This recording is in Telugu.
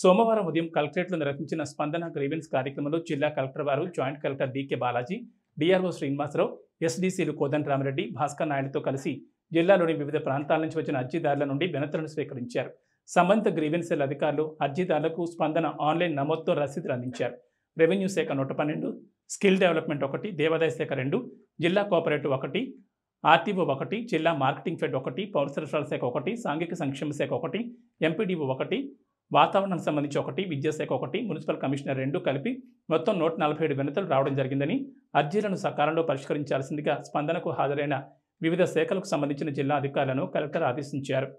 సోమవారం ఉదయం కలెక్టరేట్లో నిర్వహించిన స్పందన గ్రీవెన్స్ కార్యక్రమంలో జిల్లా కలెక్టర్ వారు joint collector D K Balaji DRO Srinivasarao ఎస్డీసీలు కోదండ రామిరెడ్డి భాస్కర్ నాయుడుతో కలిసి జిల్లాలోని వివిధ ప్రాంతాల నుంచి వచ్చిన అర్జీదారుల నుండి వినతులను స్వీకరించారు సంబంధిత గ్రీవెన్స్ సెల్ అధికారులు అర్జీదారులకు స్పందన ఆన్లైన్ నమోదుతో రసీదులు అందించారు రెవెన్యూ శాఖ నూట పన్నెండు స్కిల్ డెవలప్మెంట్ ఒకటి దేవాదాయ శాఖ రెండు జిల్లా కోఆపరేటివ్ ఒకటి ఆర్టీఓ ఒకటి జిల్లా మార్కెటింగ్ ఫెడ్ ఒకటి పౌర సరఫరాల శాఖ ఒకటి సాంఘిక సంక్షేమ శాఖ ఒకటి ఎంపీడీఓ ఒకటి వాతావరణానికి సంబంధించి ఒకటి విద్యాశాఖ ఒకటి మున్సిపల్ కమిషనర్ రెండు కలిపి మొత్తం నూట నలభై ఏడు వినతులు రావడం జరిగిందని అర్జీలను సకాలంలో పరిష్కరించాల్సిందిగా స్పందనకు హాజరైన వివిధ శాఖలకు సంబంధించిన జిల్లా అధికారులను కలెక్టర్ ఆదేశించారు